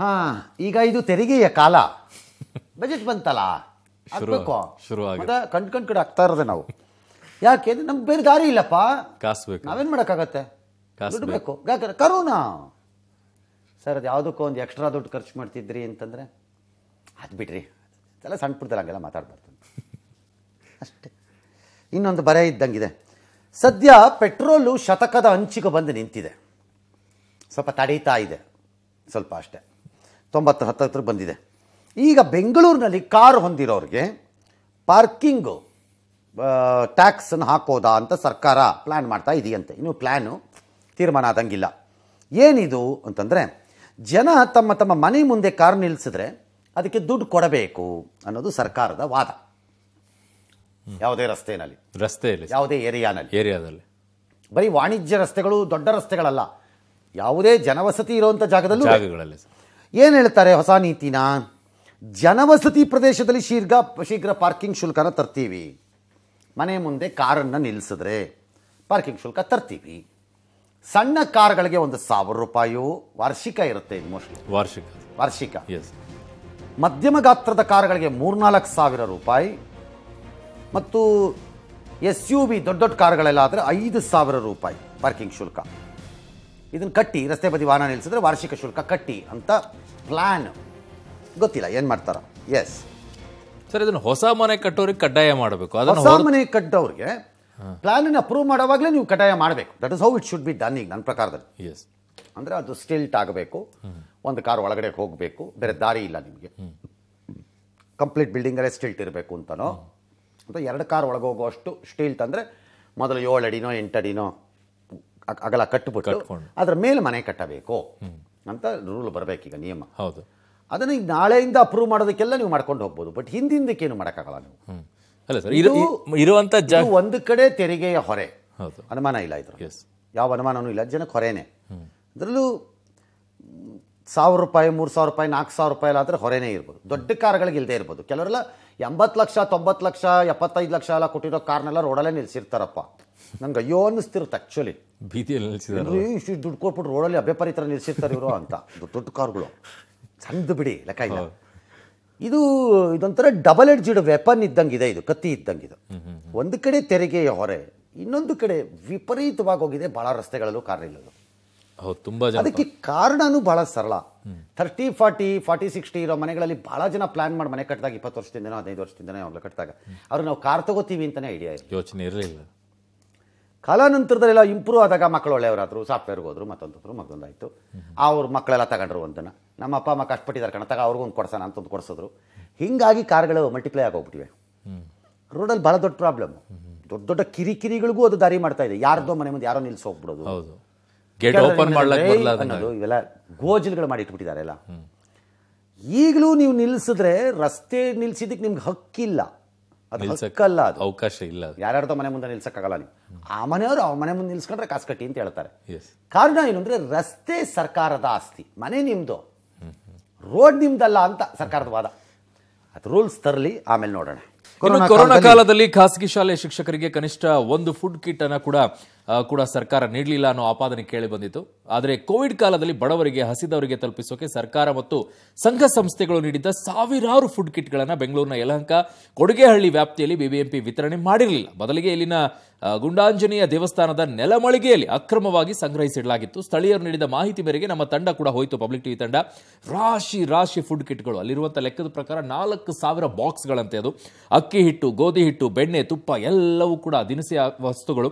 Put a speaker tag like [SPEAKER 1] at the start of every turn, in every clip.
[SPEAKER 1] ಹಾ ಈಗ ಇದು ತೆರಿಗೆಯ ಕಾಲ ಬಜೆಟ್ ಬಂತಲ್ಲ ಕಂಡ್ ಕಂಡ್ ಕಣ್ ಕಣ್ ಕಡೆ ಆಗ್ತಾ ಇರೋದೆ ನಾವು ಯಾಕೆ ನಮ್ಗೆ ಬೇರೆ ದಾರಿ ಇಲ್ಲಪ್ಪ ಕಾಸು ನಾವೇನ್ ನಾವೇನು ಮಾಡೋಕ್ಕಾಗತ್ತೆ ದುಡ್ಡು ಬೇಕು ಯಾಕಂದ್ರೆ ಕರೋನಾ ಸರ್ ಅದು ಯಾವುದಕ್ಕೂ ಒಂದು ಎಕ್ಸ್ಟ್ರಾ ದುಡ್ಡು ಖರ್ಚು ಮಾಡ್ತಿದ್ರಿ ಅಂತಂದ್ರೆ ಅದು ಬಿಡ್ರಿ ಎಲ್ಲ ಸಣ್ಣ ಪುಟ್ಟದಲ್ಲ ಹಂಗೆಲ್ಲ ಮಾತಾಡ್ಬಾರ್ದು ಅಷ್ಟೇ ಇನ್ನೊಂದು ಬರೆ ಇದ್ದಂಗಿದೆ ಸದ್ಯ ಪೆಟ್ರೋಲು ಶತಕದ ಅಂಚಿಗೆ ಬಂದು ನಿಂತಿದೆ ಸ್ವಲ್ಪ ತಡೀತಾ ಇದೆ ಸ್ವಲ್ಪ ಅಷ್ಟೇ ತೊಂಬತ್ತು ಹತ್ತತ್ರ ಬಂದಿದೆ ಈಗ ಬೆಂಗಳೂರಿನಲ್ಲಿ ಕಾರು ಹೊಂದಿರೋರಿಗೆ ಪಾರ್ಕಿಂಗು ಟ್ಯಾಕ್ಸನ್ನು ಹಾಕೋದಾ ಅಂತ ಸರ್ಕಾರ ಪ್ಲ್ಯಾನ್ ಮಾಡ್ತಾ ಇದೆಯಂತೆ ಇನ್ನೂ ಪ್ಲ್ಯಾನು ತೀರ್ಮಾನ ಆದಂಗಿಲ್ಲ ಏನಿದು ಅಂತಂದರೆ ಜನ ತಮ್ಮ ತಮ್ಮ ಮನೆ ಮುಂದೆ ಕಾರ್ ನಿಲ್ಲಿಸಿದ್ರೆ ಅದಕ್ಕೆ ದುಡ್ಡು ಕೊಡಬೇಕು ಅನ್ನೋದು ಸರ್ಕಾರದ ವಾದ ಯಾವುದೇ ರಸ್ತೆಯಲ್ಲಿ ರಸ್ತೆಯಲ್ಲಿ ಯಾವುದೇ ಏರಿಯಾನಲ್ಲಿ ಏರಿಯಾದಲ್ಲಿ ಬರೀ ವಾಣಿಜ್ಯ ರಸ್ತೆಗಳು ದೊಡ್ಡ ರಸ್ತೆಗಳಲ್ಲ ಯಾವುದೇ ಜನವಸತಿ ಇರುವಂಥ ಜಾಗದಲ್ಲೂ ಜಾಗಗಳಲ್ಲಿ ಏನು ಹೇಳ್ತಾರೆ ಹೊಸ ನೀತಿನ ಜನವಸತಿ ಪ್ರದೇಶದಲ್ಲಿ ಶೀಘ್ರ ಶೀಘ್ರ ಪಾರ್ಕಿಂಗ್ ಶುಲ್ಕನ ತರ್ತೀವಿ ಮನೆ ಮುಂದೆ ಕಾರನ್ನು ನಿಲ್ಲಿಸಿದ್ರೆ ಪಾರ್ಕಿಂಗ್ ಶುಲ್ಕ ತರ್ತೀವಿ ಸಣ್ಣ ಕಾರ್ಗಳಿಗೆ ಒಂದು ಸಾವಿರ ರೂಪಾಯಿ ವಾರ್ಷಿಕ ಇರುತ್ತೆ ಮೋಸ್ಟ್ಲಿ ವಾರ್ಷಿಕ ವಾರ್ಷಿಕ ಎಸ್ ಮಧ್ಯಮ ಗಾತ್ರದ ಕಾರುಗಳಿಗೆ ಮೂರ್ನಾಲ್ಕು ಸಾವಿರ ರೂಪಾಯಿ ಮತ್ತು ಎಸ್ ಯು ವಿ ದೊಡ್ಡ ದೊಡ್ಡ ಕಾರ್ಗಳೆಲ್ಲ ಆದರೆ ಐದು ಸಾವಿರ ರೂಪಾಯಿ ಪಾರ್ಕಿಂಗ್ ಶುಲ್ಕ ಇದನ್ನು ಕಟ್ಟಿ ರಸ್ತೆ ಬದಿ ವಾಹನ ನಿಲ್ಲಿಸಿದ್ರೆ ವಾರ್ಷಿಕ ಶುಲ್ಕ ಕಟ್ಟಿ ಅಂತ ಪ್ಲ್ಯಾನ್ ಗೊತ್ತಿಲ್ಲ ಏನು ಮಾಡ್ತಾರ
[SPEAKER 2] ಎಸ್ ಸರ್ ಇದನ್ನು ಹೊಸ ಮನೆ ಕಟ್ಟೋರಿಗೆ ಕಡ್ಡಾಯ ಮಾಡಬೇಕು ಹೊಸ ಮನೆ
[SPEAKER 1] ಕಟ್ಟೋರಿಗೆ ಪ್ಲ್ಯಾನನ್ನು ಅಪ್ರೂವ್ ಮಾಡೋವಾಗಲೇ ನೀವು ಕಡ್ಡಾಯ ಮಾಡಬೇಕು that is how it should be done ಈಗ ನನ್ನ ಪ್ರಕಾರದಲ್ಲಿ ಎಸ್ ಅಂದರೆ ಅದು ಸ್ಟಿಲ್ಟ್ ಆಗಬೇಕು ಒಂದು ಕಾರ್ ಒಳಗಡೆ ಹೋಗಬೇಕು ಬೇರೆ ದಾರಿ ಇಲ್ಲ ನಿಮಗೆ ಕಂಪ್ಲೀಟ್ ಬಿಲ್ಡಿಂಗಲ್ಲೇ ಸ್ಟಿಲ್ಟ್ ಇರಬೇಕು ಅಂತನೋ ಅಥವಾ ಎರಡು ಕಾರ್ ಒಳಗೆ ಹೋಗೋ ಅಷ್ಟು ಸ್ಟಿಲ್ಟ್ ಅಂದರೆ ಮೊದಲು ಏಳು ಅಡಿನೋ ಎಂಟು ಅಡಿನೋ ಅಗಲ ಕಟ್ಟುಬಿಟ್ಟು ಅದರ ಮೇಲೆ ಮನೆ ಕಟ್ಟಬೇಕು ಅಂತ ರೂಲ್ ಬರಬೇಕೀಗ ನಿಯಮ ಹೌದು ಅದನ್ನು ಈಗ ನಾಳೆಯಿಂದ ಅಪ್ರೂವ್ ಮಾಡೋದಕ್ಕೆಲ್ಲ ನೀವು ಮಾಡ್ಕೊಂಡು ಹೋಗ್ಬೋದು ಬಟ್ ಹಿಂದಿಂದಕ್ಕೇನು ಮಾಡೋಕ್ಕಾಗಲ್ಲ ನೀವು ಅಲ್ಲ ಸರ್ ಇದು ಇರುವಂಥ ಒಂದು ಕಡೆ ತೆರಿಗೆಯ ಹೊರೆ ಹೌದು ಅನುಮಾನ ಇಲ್ಲ ಇದ್ರ ಯಾವ ಅನುಮಾನವೂ ಇಲ್ಲ ಜನಕ್ಕೆ ಹೊರೇನೆ ಅದರಲ್ಲೂ ಸಾವಿರ ರೂಪಾಯಿ ಮೂರು ಸಾವಿರ ರೂಪಾಯಿ ನಾಲ್ಕು ಸಾವಿರ ರೂಪಾಯಿ ಆದರೆ ಹೊರೇನೇ ಇರ್ಬೋದು ದೊಡ್ಡ ಕಾರ್ಗಳಿಗೆ ಇಲ್ಲದೆ ಇರ್ಬೋದು ಕೆಲವರೆಲ್ಲ ಎಂಬತ್ತು ಲಕ್ಷ ತೊಂಬತ್ತು ಲಕ್ಷ ಎಪ್ಪತ್ತೈದು ಲಕ್ಷ ಎಲ್ಲ ಕೊಟ್ಟಿರೋ ಕಾರ್ನೆಲ್ಲ ರೋಡಲ್ಲೇ ನಿಲ್ಸಿರ್ತಾರಪ್ಪ ನಂಗೆ ಅಯ್ಯೋ ಅನ್ನಿಸ್ತಿರುತ್ತೆ ಆ್ಯಕ್ಚುಲಿ
[SPEAKER 2] ಭೀತಿಯಲ್ಲಿ ನಿಲ್ಸಿದ್ರು
[SPEAKER 1] ಇಷ್ಟು ದುಡ್ಡು ಕೊಟ್ಬಿಟ್ಟು ರೋಡಲ್ಲಿ ಅಭ್ಯಪರಿ ಥರ ನಿಲ್ಸಿರ್ತಾರೆ ಇವರು ಅಂತ ದೊಡ್ಡ ದೊಡ್ಡ ಕಾರುಗಳು ಚಂದ ಬಿಡಿ ಲೆಕ್ಕ ಇಲ್ಲ ಇದು ಇದೊಂಥರ ಡಬಲ್ ಜಿಡ್ ವೆಪನ್ ಇದ್ದಂಗೆ ಇದೆ ಇದು ಕತ್ತಿ ಇದ್ದಂಗೆ ಇದು ಒಂದು ಕಡೆ ತೆರಿಗೆಯ ಹೊರೆ ಇನ್ನೊಂದು ಕಡೆ ವಿಪರೀತವಾಗಿ ಹೋಗಿದೆ ಭಾಳ ರಸ್ತೆಗಳಲ್ಲೂ ಕಾರ್ ನಿಲ್ಲೋದು ಅದಕ್ಕೆ ಕಾರಣನೂ ಭಾಳ ಸರಳ ಥರ್ಟಿ ಫಾರ್ಟಿ ಫಾರ್ಟಿ ಸಿಕ್ಸ್ಟಿ ಇರೋ ಮನೆಗಳಲ್ಲಿ ಭಾಳ ಜನ ಪ್ಲಾನ್ ಮಾಡಿ ಮನೆ ಕಟ್ಟಿದಾಗ ಇಪ್ಪತ್ತು ವರ್ಷದಿಂದನೋ ಹದಿನೈದು ವರ್ಷದಿಂದನೋ ಅವಾಗ ಕಟ್ಟಿದಾಗ ಅವ್ರು ನಾವು ಕಾರ್ ತಗೋತೀವಿ ಅಂತಲೇ ಐಡಿಯಾ ಇರುತ್ತೆ ಯೋಚನೆ ಇರಲಿಲ್ಲ ಇಂಪ್ರೂವ್ ಆದಾಗ ಮಕ್ಕಳು ಒಳ್ಳೆಯವರಾದರು ಸಾಫ್ಟ್ವೇರ್ಗೆ ಹೋದರು ಮತ್ತೊಂದು ಮತ್ತೊಂದು ಆ ಅವ್ರ ಮಕ್ಕಳೆಲ್ಲ ತಗೊಂಡ್ರು ಒಂದನ್ನು ನಮ್ಮ ಅಪ್ಪ ಅಮ್ಮ ಕಷ್ಟಪಟ್ಟಿದ್ದಾರೆ ಕಣ ತಗ ಅವ್ರಿಗೊಂದು ಅಂತ ಒಂದ್ ಕೊಡಿಸಿದ್ರು ಹೀಗಾಗಿ ಕಾರ್ಗಳು ಮಲ್ಟಿಪ್ಲೈ ಆಗೋಗ್ಬಿಟ್ಟಿವೆ ರೋಡಲ್ಲಿ ಭಾಳ ದೊಡ್ಡ ಪ್ರಾಬ್ಲಮ್ ದೊಡ್ಡ ದೊಡ್ಡ ಕಿರಿಕಿರಿಗಳಿಗೂ ಅದು ದಾರಿ ಮಾಡ್ತಾ ಇದೆ ಯಾರ್ದೋ ಮನೆ ಮುಂದೆ ಯಾರೋ ನಿಲ್ಸೋಗ್ಬಿಡೋದು ಹೌದು
[SPEAKER 2] ಗೇಟ್ ಓಪನ್ ಮಾಡ್ಲಕ್ಕೆ ಇವೆಲ್ಲ
[SPEAKER 1] ಗೋಜಲ್ಗಳು ಮಾಡಿ ಎಲ್ಲ ಈಗಲೂ ನೀವು ನಿಲ್ಲಿಸಿದ್ರೆ ರಸ್ತೆ ನಿಲ್ಸಿದಕ್ಕೆ ನಿಮ್ಗೆ ಹಕ್ಕಿಲ್ಲ ಅದು ಹಕ್ಕಲ್ಲ ಅದು ಅವಕಾಶ ಇಲ್ಲ ಯಾರ್ಯಾರ ಮನೆ ಮುಂದೆ ನಿಲ್ಸಕ್ಕಾಗಲ್ಲ ನೀವು ಆ ಮನೆಯವರು ಅವ್ರ ಮನೆ ಮುಂದೆ ನಿಲ್ಸ್ಕೊಂಡ್ರೆ ಕಾಸು ಕಟ್ಟಿ ಅಂತ ಹೇಳ್ತಾರೆ ಕಾರಣ ಏನು ಅಂದ್ರೆ ರಸ್ತೆ ಸರ್ಕಾರದ ಆಸ್ತಿ ಮನೆ ನಿಮ್ದು ರೋಡ್ ನಿಮ್ದಲ್ಲ ಅಂತ ಸರ್ಕಾರದ ವಾದ ಅದು ರೂಲ್ಸ್ ತರಲಿ ಆಮೇಲೆ ನೋಡೋಣ ಕೊರೋನಾ ಕಾಲದಲ್ಲಿ
[SPEAKER 2] ಖಾಸಗಿ ಶಾಲೆ ಶಿಕ್ಷಕರಿಗೆ ಕನಿಷ್ಠ ಒಂದು ಫುಡ್ ಕಿಟ್ ಅನ್ನ ಕೂಡ ಕೂಡ ಸರ್ಕಾರ ನೀಡಲಿಲ್ಲ ಅನ್ನೋ ಆಪಾದನೆ ಕೇಳಿ ಬಂದಿತ್ತು ಆದರೆ ಕೋವಿಡ್ ಕಾಲದಲ್ಲಿ ಬಡವರಿಗೆ ಹಸಿದವರಿಗೆ ತಲುಪಿಸೋಕೆ ಸರ್ಕಾರ ಮತ್ತು ಸಂಘ ಸಂಸ್ಥೆಗಳು ನೀಡಿದ್ದ ಸಾವಿರಾರು ಫುಡ್ ಕಿಟ್ಗಳನ್ನು ಬೆಂಗಳೂರಿನ ಯಲಹಂಕ ಕೊಡುಗೆಹಳ್ಳಿ ವ್ಯಾಪ್ತಿಯಲ್ಲಿ ಬಿಬಿಎಂಪಿ ವಿತರಣೆ ಮಾಡಿರಲಿಲ್ಲ ಬದಲಿಗೆ ಇಲ್ಲಿನ ಗುಂಡಾಂಜನೇಯ ದೇವಸ್ಥಾನದ ನೆಲಮಳಿಗೆಯಲ್ಲಿ ಅಕ್ರಮವಾಗಿ ಸಂಗ್ರಹಿಸಿಡಲಾಗಿತ್ತು ಸ್ಥಳೀಯರು ನೀಡಿದ ಮಾಹಿತಿ ಮೇರೆಗೆ ನಮ್ಮ ತಂಡ ಕೂಡ ಹೋಯಿತು ಪಬ್ಲಿಕ್ ಟಿವಿ ತಂಡ ರಾಶಿ ರಾಶಿ ಫುಡ್ ಕಿಟ್ಗಳು ಅಲ್ಲಿರುವಂಥ ಲೆಕ್ಕದ ಪ್ರಕಾರ ನಾಲ್ಕು ಸಾವಿರ ಬಾಕ್ಸ್ಗಳಂತೆ ಅದು ಅಕ್ಕಿ ಹಿಟ್ಟು ಗೋಧಿ ಹಿಟ್ಟು ಬೆಣ್ಣೆ ತುಪ್ಪ ಎಲ್ಲವೂ ಕೂಡ ದಿನಸಿ ವಸ್ತುಗಳು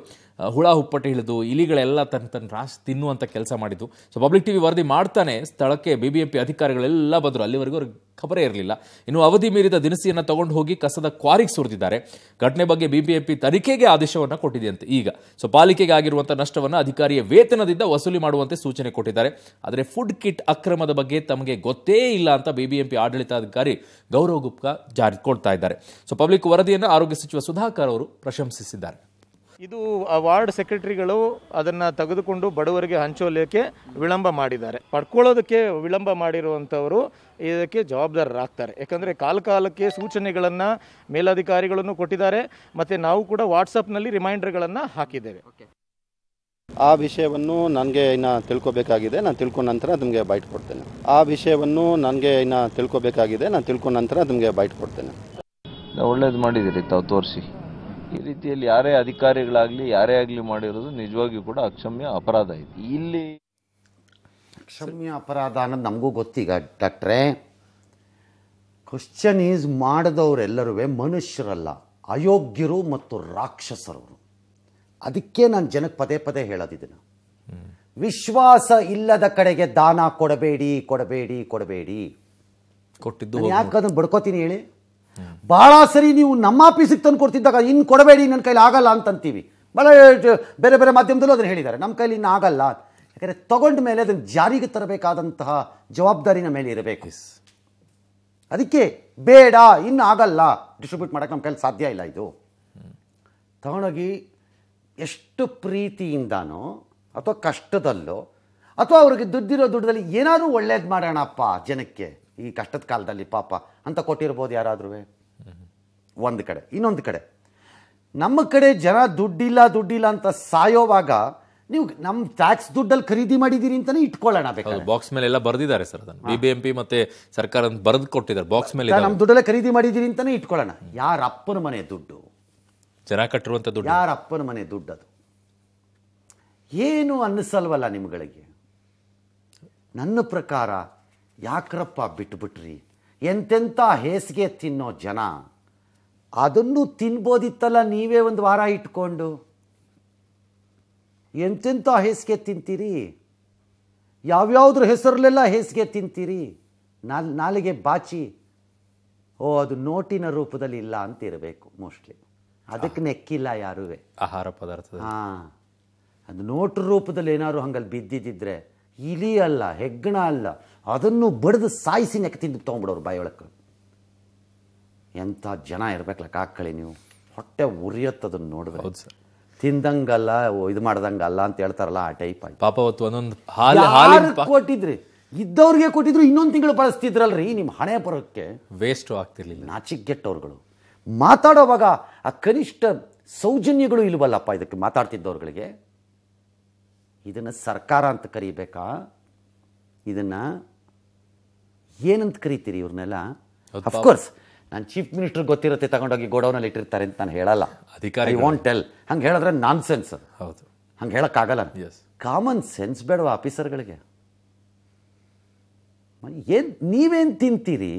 [SPEAKER 2] ಹುಳ ಹುಪ್ಪಟೆ ಹಿಡಿದು ಇಲಿಗಳೆಲ್ಲ ತನ್ನ ತನ್ನ ರಾಶಿ ತಿನ್ನುವಂಥ ಕೆಲಸ ಮಾಡಿದ್ದು ಸೊ ಪಬ್ಲಿಕ್ ಟಿವಿ ವರದಿ ಮಾಡ್ತಾನೆ ಸ್ಥಳಕ್ಕೆ ಬಿ ಬಿ ಎಂ ಪಿ ಅಧಿಕಾರಿಗಳೆಲ್ಲ ಬಂದರು ಅಲ್ಲಿವರೆಗೂ ಅವ್ರಿಗೆ ಖಬರೇ ಇರಲಿಲ್ಲ ಇನ್ನು ಅವಧಿ ಮೀರಿದ ದಿನಸಿಯನ್ನು ತಗೊಂಡು ಹೋಗಿ ಕಸದ ಕ್ವಾರಿಗೆ ಸುರಿದಿದ್ದಾರೆ ಘಟನೆ ಬಗ್ಗೆ ಬಿಬಿಎಂಪಿ ತನಿಖೆಗೆ ಆದೇಶವನ್ನು ಅಂತ ಈಗ ಸೊ ಪಾಲಿಕೆಗೆ ಆಗಿರುವಂಥ ನಷ್ಟವನ್ನು ಅಧಿಕಾರಿಯ ವೇತನದಿಂದ ವಸೂಲಿ ಮಾಡುವಂತೆ ಸೂಚನೆ ಕೊಟ್ಟಿದ್ದಾರೆ ಆದರೆ ಫುಡ್ ಕಿಟ್ ಅಕ್ರಮದ ಬಗ್ಗೆ ತಮಗೆ ಗೊತ್ತೇ ಇಲ್ಲ ಅಂತ ಬಿಬಿಎಂಪಿ ಆಡಳಿತಾಧಿಕಾರಿ ಗೌರವ್ ಗುಪ್ತಾ ಜಾರಿ ಕೊಡ್ತಾ ಇದ್ದಾರೆ ಸೊ ಪಬ್ಲಿಕ್ ವರದಿಯನ್ನು ಆರೋಗ್ಯ ಸಚಿವ ಸುಧಾಕರ್ ಅವರು ಪ್ರಶಂಸಿಸಿದ್ದಾರೆ ಇದು ವಾರ್ಡ್ ಸೆಕ್ರೆಟರಿಗಳು ಅದನ್ನು ತೆಗೆದುಕೊಂಡು ಬಡವರಿಗೆ ಹಂಚೋಲಿಕ್ಕೆ ವಿಳಂಬ ಮಾಡಿದ್ದಾರೆ ಪಡ್ಕೊಳ್ಳೋದಕ್ಕೆ ವಿಳಂಬ ಮಾಡಿರುವಂಥವರು ಇದಕ್ಕೆ ಜವಾಬ್ದಾರರಾಗ್ತಾರೆ ಯಾಕಂದರೆ ಕಾಲಕಾಲಕ್ಕೆ ಸೂಚನೆಗಳನ್ನು ಮೇಲಧಿಕಾರಿಗಳನ್ನು ಕೊಟ್ಟಿದ್ದಾರೆ ಮತ್ತು ನಾವು ಕೂಡ ವಾಟ್ಸಪ್ನಲ್ಲಿ ರಿಮೈಂಡರ್ಗಳನ್ನು ಹಾಕಿದ್ದೇವೆ
[SPEAKER 1] ಆ ವಿಷಯವನ್ನು ನನಗೆ ಇನ್ನು ತಿಳ್ಕೊಬೇಕಾಗಿದೆ ನಾನು ತಿಳ್ಕೊಂಡ ನಂತರ ನಿಮಗೆ ಬೈಟ್ ಕೊಡ್ತೇನೆ ಆ ವಿಷಯವನ್ನು ನನಗೆ ಇನ್ನು ತಿಳ್ಕೊಬೇಕಾಗಿದೆ ನಾನು ತಿಳ್ಕೊಂಡ ನಂತರ ನಿಮಗೆ ಬೈಟ್ ಕೊಡ್ತೇನೆ ಒಳ್ಳೇದು
[SPEAKER 2] ಮಾಡಿದಿರಿ ತಾವು ತೋರಿಸಿ ಈ ರೀತಿಯಲ್ಲಿ ಯಾರೇ ಅಧಿಕಾರಿಗಳಾಗಲಿ ಯಾರೇ ಆಗಲಿ ಮಾಡಿರೋದು ನಿಜವಾಗಿಯೂ ಕೂಡ ಅಕ್ಷಮ್ಯ ಅಪರಾಧ ಇದೆ ಇಲ್ಲಿ
[SPEAKER 1] ಅಕ್ಷಮ್ಯ ಅಪರಾಧ ಅನ್ನೋದು ನಮಗೂ ಗೊತ್ತೀಗ ಡಾಕ್ಟ್ರೆ ಕ್ವಶನ್ ಈಸ್ ಮಾಡಿದವರೆಲ್ಲರೂ ಮನುಷ್ಯರಲ್ಲ ಅಯೋಗ್ಯರು ಮತ್ತು ರಾಕ್ಷಸರವರು ಅದಕ್ಕೆ ನಾನು ಜನಕ್ಕೆ ಪದೇ ಪದೇ ಹೇಳೋದಿದ್ದೀನಿ ವಿಶ್ವಾಸ ಇಲ್ಲದ ಕಡೆಗೆ ದಾನ ಕೊಡಬೇಡಿ ಕೊಡಬೇಡಿ ಕೊಡಬೇಡಿ ಕೊಟ್ಟಿದ್ದು ಯಾಕಂದ್ರೆ ಬಡ್ಕೋತೀನಿ ಹೇಳಿ ಭಾಳ ಸರಿ ನೀವು ನಮ್ಮ ಆಫೀಸಿಗೆ ತಂದು ಕೊಡ್ತಿದ್ದಾಗ ಇನ್ನು ಕೊಡಬೇಡಿ ನನ್ನ ಕೈಲಿ ಆಗಲ್ಲ ಅಂತಂತೀವಿ ಭಾಳ ಬೇರೆ ಬೇರೆ ಮಾಧ್ಯಮದಲ್ಲೂ ಅದನ್ನು ಹೇಳಿದ್ದಾರೆ ನಮ್ಮ ಕೈಲಿ ಇನ್ನು ಆಗಲ್ಲ ಯಾಕಂದರೆ ತಗೊಂಡ ಮೇಲೆ ಅದನ್ನು ಜಾರಿಗೆ ತರಬೇಕಾದಂತಹ ಜವಾಬ್ದಾರಿ ನಮ್ಮ ಮೇಲೆ ಇರಬೇಕು ಅದಕ್ಕೆ ಬೇಡ ಇನ್ನು ಆಗಲ್ಲ ಡಿಸ್ಟ್ರಿಬ್ಯೂಟ್ ಮಾಡೋಕೆ ನಮ್ಮ ಕೈಲಿ ಸಾಧ್ಯ ಇಲ್ಲ ಇದು ತಗೊಂಡೋಗಿ ಎಷ್ಟು ಪ್ರೀತಿಯಿಂದನೋ ಅಥವಾ ಕಷ್ಟದಲ್ಲೋ ಅಥವಾ ಅವ್ರಿಗೆ ದುಡ್ಡಿರೋ ದುಡ್ಡಲ್ಲಿ ಏನಾದರೂ ಒಳ್ಳೇದು ಮಾಡೋಣಪ್ಪ ಜನಕ್ಕೆ ಈ ಕಷ್ಟದ ಕಾಲದಲ್ಲಿ ಪಾಪ ಅಂತ ಕೊಟ್ಟಿರ್ಬೋದು ಯಾರಾದ್ರೂ ಒಂದು ಕಡೆ ಇನ್ನೊಂದು ಕಡೆ ನಮ್ಮ ಕಡೆ ಜನ ದುಡ್ಡಿಲ್ಲ ದುಡ್ಡಿಲ್ಲ ಅಂತ ಸಾಯೋವಾಗ ನೀವು ನಮ್ಮ ಟ್ಯಾಕ್ಸ್ ದುಡ್ಡಲ್ಲಿ ಖರೀದಿ ಮಾಡಿದ್ದೀರಿ ಅಂತಾನೆ ಇಟ್ಕೊಳ್ಳೋಣ ಬೇಕಾದ್ರೆ
[SPEAKER 2] ಬಾಕ್ಸ್ ಮೇಲೆ ಎಲ್ಲ ಬರೆದಿದ್ದಾರೆ ಸರ್ ಅದನ್ನು ಬಿ ಬಿ ಎಂ ಪಿ ಮತ್ತೆ ಸರ್ಕಾರ ಬರೆದು ಕೊಟ್ಟಿದ್ದಾರೆ ಬಾಕ್ಸ್ ಮೇಲೆ ನಮ್ಮ
[SPEAKER 1] ದುಡ್ಡಲ್ಲೇ ಖರೀದಿ ಮಾಡಿದ್ದೀರಿ ಅಂತಾನೆ ಇಟ್ಕೊಳ್ಳೋಣ
[SPEAKER 2] ಯಾರ ಅಪ್ಪನ ಮನೆ ದುಡ್ಡು ಜನ ಕಟ್ಟಿರುವಂಥ ದುಡ್ಡು ಯಾರ ಅಪ್ಪನ ಮನೆ ದುಡ್ಡು ಅದು
[SPEAKER 1] ಏನು ಅನ್ನಿಸಲ್ವಲ್ಲ ನಿಮ್ಗಳಿಗೆ ನನ್ನ ಪ್ರಕಾರ ಯಾಕ್ರಪ್ಪ ಬಿಟ್ಬಿಟ್ರಿ ಎಂತೆಂಥ ಹೇಸಿಗೆ ತಿನ್ನೋ ಜನ ಅದನ್ನು ತಿನ್ಬೋದಿತ್ತಲ್ಲ ನೀವೇ ಒಂದು ವಾರ ಇಟ್ಕೊಂಡು ಎಂತೆಂಥ ಹೇಸಿಗೆ ತಿಂತೀರಿ ಯಾವ್ಯಾವ್ದ್ರ ಹೆಸರಲ್ಲೆಲ್ಲ ಹೇಸಿಗೆ ತಿಂತೀರಿ ನಾಲ್ ನಾಲಿಗೆ ಬಾಚಿ ಓ ಅದು ನೋಟಿನ ರೂಪದಲ್ಲಿ ಇಲ್ಲ ಅಂತ ಇರಬೇಕು ಮೋಸ್ಟ್ಲಿ ಅದಕ್ಕೆ ನೆಕ್ಕಿಲ್ಲ ಯಾರೂ
[SPEAKER 2] ಆಹಾರ ಪದಾರ್ಥ
[SPEAKER 1] ಹಾಂ ಅದು ನೋಟ್ರ ರೂಪದಲ್ಲಿ ಏನಾದ್ರು ಹಂಗಲ್ಲಿ ಬಿದ್ದಿದ್ದಿದ್ರೆ ಇಲಿ ಅಲ್ಲ ಹೆಗ್ಗಣ ಅಲ್ಲ ಅದನ್ನು ಬಡಿದು ಸಾಯಿಸಿ ತಿಂದು ತೊಗೊಂಬಿಡೋರು ಬಾಯೊಳಕ್ಕೆ ಎಂಥ ಜನ ಇರ್ಬೇಕಲ್ಲ ಕಾಕಳಿ ನೀವು ಹೊಟ್ಟೆ ಉರಿಯತ್ತದನ್ನು ನೋಡಿದ್ರೆ ಹೌದು ತಿಂದಂಗಲ್ಲ ಇದು ಮಾಡ್ದಂಗಲ್ಲ
[SPEAKER 2] ಅಂತ ಹೇಳ್ತಾರಲ್ಲ ಆ ಟೈಪ್ ಪಾಪ ಅವತ್ತು ಒಂದೊಂದು
[SPEAKER 1] ಕೊಟ್ಟಿದ್ರಿ ಇದ್ದವ್ರಿಗೆ ಕೊಟ್ಟಿದ್ರು ಇನ್ನೊಂದು ತಿಂಗಳು ಬಳಸ್ತಿದ್ರಲ್ರಿ ನಿಮ್ಮ ಹಣೆ ಬರೋಕ್ಕೆ ವೇಸ್ಟು
[SPEAKER 2] ಆಗ್ತಿರ್ಲಿಲ್ಲ ನಾಚಿಗೆಟ್ಟವ್ರುಗಳು
[SPEAKER 1] ಮಾತಾಡೋವಾಗ ಆ ಕನಿಷ್ಠ ಸೌಜನ್ಯಗಳು ಇಲ್ವಲ್ಲಪ್ಪ ಇದಕ್ಕೆ ಮಾತಾಡ್ತಿದ್ದವ್ರುಗಳಿಗೆ ಇದನ್ನು ಸರ್ಕಾರ ಅಂತ ಕರಿಬೇಕಾ ಇದನ್ನು ಏನಂತ ಕರಿತೀರಿ ಇವ್ರನ್ನೆಲ್ಲ ಅಫ್ಕೋರ್ಸ್ ನಾನು ಚೀಫ್ ಮಿನಿಸ್ಟರ್ ಗೊತ್ತಿರುತ್ತೆ ತಗೊಂಡೋಗಿ ಗೋಡೌನಲ್ಲಿ ಇಟ್ಟಿರ್ತಾರೆ ಅಂತ ನಾನು ಹೇಳಲ್ಲ ಅಧಿಕಾರಿ ವಾಂಟ್ ಟೆಲ್ ಹಂಗೆ ಹೇಳಿದ್ರೆ ನಾನ್ ಸೆನ್ಸ್ ಹೌದು ಹಂಗೆ ಹೇಳೋಕ್ಕಾಗಲ್ಲ ಕಾಮನ್ ಸೆನ್ಸ್ ಬೇಡವ ಆಫೀಸರ್ಗಳಿಗೆ ಏನ್ ನೀವೇನು ತಿಂತೀರಿ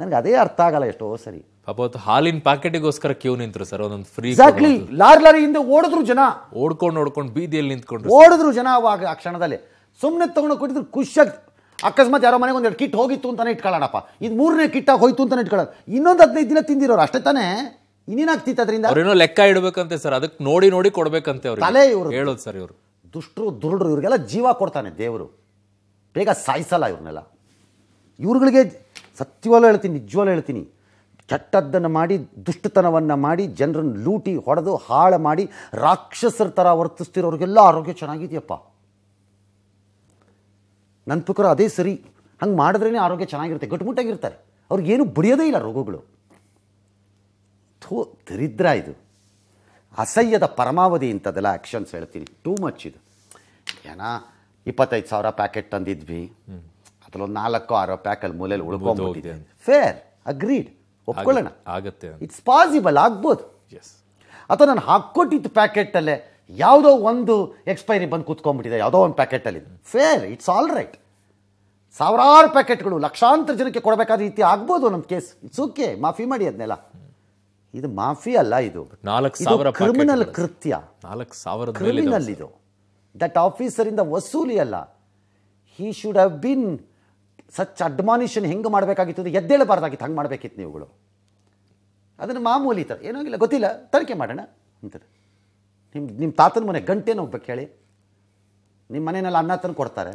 [SPEAKER 1] ನನಗೆ ಅದೇ ಅರ್ಥ ಆಗಲ್ಲ ಎಷ್ಟೋ ಸರಿ
[SPEAKER 2] ಹಾಲಿನ ಪ್ಯಾಕೆಟಿಗೋಸ್ಕರ ಕ್ಯೂ ನಿಂತರು ಸರ್ ಒಂದೊಂದು ಫ್ರೀ ಎಕ್ಸಾಕ್ಟ್ಲಿ ಲಾರಿ
[SPEAKER 1] ಹಿಂದೆ ಓಡಿದ್ರು ಜನ ಓಡ್ಕೊಂಡು ಓಡ್ಕೊಂಡು ಬೀದಿಯಲ್ಲಿ ನಿಂತ್ಕೊಂಡು ಓಡಿದ್ರು ಜನ ಅವಾಗ ಆ ಕ್ಷಣದಲ್ಲಿ ಸುಮ್ಮನೆ ತಗೊಂಡು ಕೊಟ್ಟಿದ್ರು ಖುಷಿಯಾಗಿ ಅಕಸ್ಮಾತ್ ಯಾರೋ ಮನೆಗೆ ಒಂದೆರಡು ಕಿಟ್ ಹೋಗಿತ್ತು ಅಂತಾನೆ ಇಟ್ಕೊಳ್ಳೋಣಪ್ಪ ಇದು ಮೂರನೇ ಕಿಟ್ಟಾಗಿ ಹೋಯ್ತು ಅಂತಾನೆ ಇಟ್ಕೊಳ್ಳೋದು ಇನ್ನೊಂದು ಹದಿನೈದು ದಿನ ತಿಂದಿರೋರು ಅಷ್ಟೇ ತಾನೇ ಇನ್ನೇನಾಗ್ತಿತ್ತು ಅದರಿಂದ ಅವ್ರೇನೋ
[SPEAKER 2] ಲೆಕ್ಕ ಇಡಬೇಕಂತೆ ಸರ್ ಅದಕ್ಕೆ ನೋಡಿ ನೋಡಿ ಕೊಡಬೇಕಂತೆ ಅವರು ತಲೆ ಇವರು ಹೇಳೋದು ಸರ್ ಇವರು ದುಷ್ಟರು ದುರುಡರು ಇವ್ರಿಗೆಲ್ಲ ಜೀವ ಕೊಡ್ತಾನೆ ದೇವರು ಬೇಗ ಸಾಯಿಸಲ್ಲ ಇವ್ರನ್ನೆಲ್ಲ
[SPEAKER 1] ಇವ್ರುಗಳಿಗೆ ಸತ್ಯವಲ್ಲ ಹೇಳ್ತೀನಿ ನಿಜವಾಗ್ಲೂ ಹೇಳ್ತೀನಿ ಕೆಟ್ಟದ್ದನ್ನು ಮಾಡಿ ದುಷ್ಟತನವನ್ನು ಮಾಡಿ ಜನರನ್ನು ಲೂಟಿ ಹೊಡೆದು ಹಾಳು ಮಾಡಿ ರಾಕ್ಷಸರ ಥರ ವರ್ತಿಸ್ತಿರೋರಿಗೆಲ್ಲ ಆರೋಗ್ಯ ಚೆನ್ನಾಗಿದೆಯಪ್ಪ ನನ್ನ ಪ್ರಕಾರ ಅದೇ ಸರಿ ಹಂಗೆ ಮಾಡಿದ್ರೇ ಆರೋಗ್ಯ ಚೆನ್ನಾಗಿರುತ್ತೆ ಗಟ್ಟುಮುಟ್ಟಾಗಿರ್ತಾರೆ ಅವ್ರಿಗೇನು ಬಡಿಯೋದೇ ಇಲ್ಲ ರೋಗಗಳು ಥೋ ದರಿದ್ರ ಇದು ಅಸಹ್ಯದ ಪರಮಾವಧಿ ಇಂಥದ್ದೆಲ್ಲ ಆ್ಯಕ್ಷನ್ಸ್ ಹೇಳ್ತೀನಿ ಟೂ ಮಚ್ ಇದು ಏನೋ ಇಪ್ಪತ್ತೈದು ಸಾವಿರ ಪ್ಯಾಕೆಟ್ ತಂದಿದ್ವಿ ಅದರಲ್ಲೊಂದು ನಾಲ್ಕು ಆರು ಪ್ಯಾಕಲ್ಲಿ ಮೂಲೆಯಲ್ಲಿ ಉಳ್ಕೊಂಡ್ಬಿಟ್ಟಿದೆ ಫೇರ್ ಅಗ್ರೀಡ್ ಒಪ್ಕೊಳ್ಳೋಣ ಆಗುತ್ತೆ ಇಟ್ಸ್ ಪಾಸಿಬಲ್ ಆಗ್ಬೋದು ಅಥವಾ ನಾನು ಹಾಕ್ಕೊಟ್ಟಿದ್ದು ಪ್ಯಾಕೆಟಲ್ಲೇ ಯಾವುದೋ ಒಂದು ಎಕ್ಸ್ಪೈರಿ ಬಂದು ಕೂತ್ಕೊಂಡ್ಬಿಟ್ಟಿದೆ ಯಾವುದೋ ಒಂದು ಪ್ಯಾಕೆಟಲ್ಲಿ ಫೇರ್ ಇಟ್ಸ್ ಆಲ್ ರೈಟ್ ಸಾವಿರಾರು ಪ್ಯಾಕೆಟ್ಗಳು ಲಕ್ಷಾಂತರ ಜನಕ್ಕೆ ಕೊಡಬೇಕಾದ ರೀತಿ ಆಗ್ಬೋದು ನಮ್ಮ ಕೇಸ್ ಇಟ್ಸ್ ಓಕೆ ಮಾಫಿ ಮಾಡಿ ಅದನ್ನೆಲ್ಲ ಇದು ಮಾಫಿ ಅಲ್ಲ ಇದು ಕ್ರಿಮಿನಲ್ ಕೃತ್ಯ
[SPEAKER 2] ನಾಲ್ಕು ಸಾವಿರ ಕ್ರಿಮಿನಲ್ ಇದು
[SPEAKER 1] ದಟ್ ಆಫೀಸರಿಂದ ವಸೂಲಿ ಅಲ್ಲ he should have been such admonition ಹೆಂಗೆ ಮಾಡಬೇಕಾಗಿತ್ತು ಅಂದರೆ ಎದ್ದೇಳಬಾರ್ದಾಗಿತ್ತು ಹಂಗೆ ಮಾಡಬೇಕಿತ್ತು ನೀವುಗಳು ಅದನ್ನು ಮಾಮೂಲಿ ತರ ಏನೋ ಇಲ್ಲ ಗೊತ್ತಿಲ್ಲ ತನಿಖೆ ಮಾಡೋಣ ಅಂತಾರೆ ನಿಮ್ಮ ನಿಮ್ಮ ತಾತನ ಮನೆ ಗಂಟೆನ ಹೋಗ್ಬೇಕು ಹೇಳಿ ನಿಮ್ಮ ಮನೆಯಲ್ಲಿ ಅನ್ನ ತಂದು ಕೊಡ್ತಾರೆ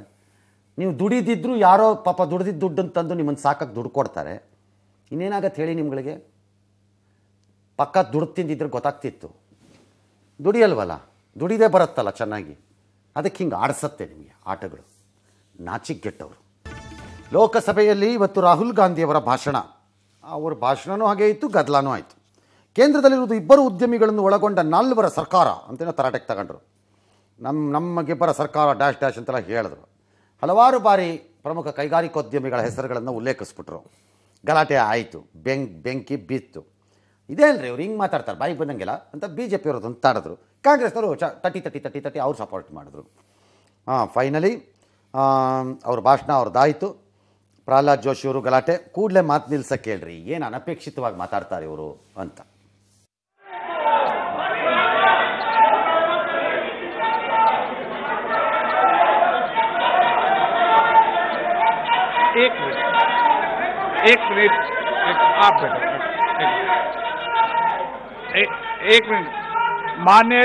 [SPEAKER 1] ನೀವು ದುಡಿದಿದ್ದರೂ ಯಾರೋ ಪಾಪ ದುಡ್ದಿದ್ದು ದುಡ್ಡು ಅಂತಂದು ನಿಮ್ಮನ್ನು ಸಾಕಕ್ಕೆ ದುಡ್ಡು ಕೊಡ್ತಾರೆ ಇನ್ನೇನಾಗತ್ತೆ ಹೇಳಿ ನಿಮ್ಗಳಿಗೆ ಪಕ್ಕ ದುಡ್ದು ತಿಂದಿದ್ರೆ ಗೊತ್ತಾಗ್ತಿತ್ತು ದುಡಿಯಲ್ವಲ್ಲ ದುಡಿದೇ ಬರುತ್ತಲ್ಲ ಚೆನ್ನಾಗಿ ಅದಕ್ಕೆ ಹಿಂಗೆ ಆಡಿಸತ್ತೆ ನಿಮಗೆ ಆಟಗಳು ನಾಚಿಗೆಟ್ಟವರು ಲೋಕಸಭೆಯಲ್ಲಿ ಇವತ್ತು ರಾಹುಲ್ ಗಾಂಧಿಯವರ ಭಾಷಣ ಅವ್ರ ಭಾಷಣವೂ ಹಾಗೆ ಇತ್ತು ಗದ್ಲಾನೂ ಆಯಿತು ಕೇಂದ್ರದಲ್ಲಿರುವುದು ಇಬ್ಬರು ಉದ್ಯಮಿಗಳನ್ನು ಒಳಗೊಂಡ ನಾಲ್ವರ ಸರ್ಕಾರ ಅಂತೇನೋ ತರಾಟೆಗೆ ತಗೊಂಡ್ರು ನಮ್ಮ ನಮಗಿಬ್ಬರ ಸರ್ಕಾರ ಡ್ಯಾಶ್ ಡ್ಯಾಶ್ ಅಂತೆಲ್ಲ ಹೇಳಿದ್ರು ಹಲವಾರು ಬಾರಿ ಪ್ರಮುಖ ಕೈಗಾರಿಕೋದ್ಯಮಿಗಳ ಹೆಸರುಗಳನ್ನು ಉಲ್ಲೇಖಿಸ್ಬಿಟ್ರು ಗಲಾಟೆ ಆಯಿತು ಬೆಂಕ್ ಬೆಂಕಿ ಬಿತ್ತು ಇದೇನ್ರಿ ಅವ್ರು ಹಿಂಗೆ ಮಾತಾಡ್ತಾರೆ ಬಾಯಿಗೆ ಬಂದಂಗಿಲ್ಲ ಅಂತ ಬಿ ಜೆ ಪಿ ಅವ್ರದ್ದು ತಾಡಿದ್ರು ಕಾಂಗ್ರೆಸ್ನವರು ಚ ತಟಿ ತಟಿ ತಟಿ ತಟಿ ಅವ್ರು ಸಪೋರ್ಟ್ ಮಾಡಿದ್ರು ಹಾಂ ಫೈನಲಿ ಅವ್ರ ಭಾಷಣ ಅವ್ರದ್ದಾಯಿತು ಪ್ರಹ್ಲಾದ್ ಜೋಶಿಯವರು ಗಲಾಟೆ ಕೂಡಲೇ ಮಾತು ನಿಲ್ಸಕ್ಕೆ ಹೇಳ್ರಿ ಏನು ಅನಪೇಕ್ಷಿತವಾಗಿ ಮಾತಾಡ್ತಾರೆ ಇವರು ಅಂತ एक मिनट एक मिनट आप बैठो एक मिनट मान्य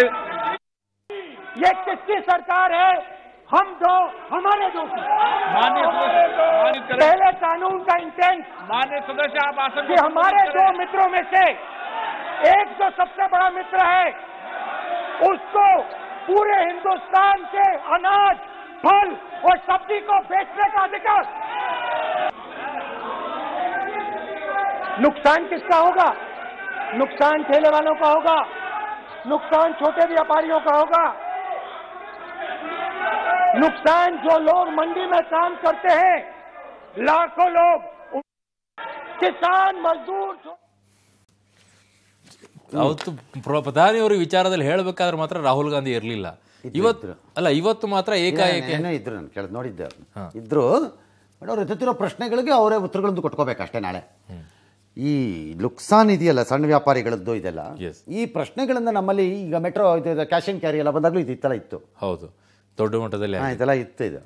[SPEAKER 1] ये किसकी सरकार है हम दो हमारे दो मान्य सदस्य पहले कानून का इंटेंट मान्य सदस्य आप आसन कि हमारे दो मित्रों में से एक जो सबसे बड़ा मित्र है उसको पूरे हिंदुस्तान के अनाज फल और सब्जी को बेचने का अधिकार नुकसान किसका होगा नुकसान ठेले वालों का होगा नुकसान छोटे व्यापारियों का होगा नुकसान जो लोग मंडी में काम करते हैं लाखों लोग किसान मजदूर
[SPEAKER 2] ಅವತ್ತು ಪ್ರಧಾನಿಯವರು ವಿಚಾರದಲ್ಲಿ ಹೇಳಬೇಕಾದ್ರೆ ಮಾತ್ರ ರಾಹುಲ್ ಗಾಂಧಿ ಇರಲಿಲ್ಲ ಇವತ್ತು ಅಲ್ಲ ಇವತ್ತು ಮಾತ್ರ ಏಕಾಏಕಿ ಇದ್ರು ನಾನು ಕೇಳಿದ್ ನೋಡಿದ್ದೆ ಇದ್ರು ಅವ್ರು
[SPEAKER 1] ಎತ್ತಿರೋ ಪ್ರಶ್ನೆಗಳಿಗೆ ಅವರೇ ಉತ್ತರಗಳನ್ನು ಕೊಟ್ಕೋಬೇಕು ಅಷ್ಟೇ ನಾಳೆ ಈ ಲುಕ್ಸಾನ್ ಇದೆಯಲ್ಲ ಸಣ್ಣ ವ್ಯಾಪಾರಿಗಳದ್ದು ಇದೆಲ್ಲ ಈ ಪ್ರಶ್ನೆಗಳನ್ನು ನಮ್ಮಲ್ಲಿ ಈಗ ಮೆಟ್ರೋ ಕ್ಯಾಶ್ ಆ್ಯಂಡ್ ಕ್ಯಾರಿ ಎಲ್ಲ ಬಂದಾಗಲೂ ಇದಿತ್ತಲ್ಲ ಇತ್ತು
[SPEAKER 2] ಹೌದು ದೊಡ್ಡ ಮಟ್ಟದಲ್ಲಿ ಇದೆಲ್ಲ ಇತ್ತು ಇದು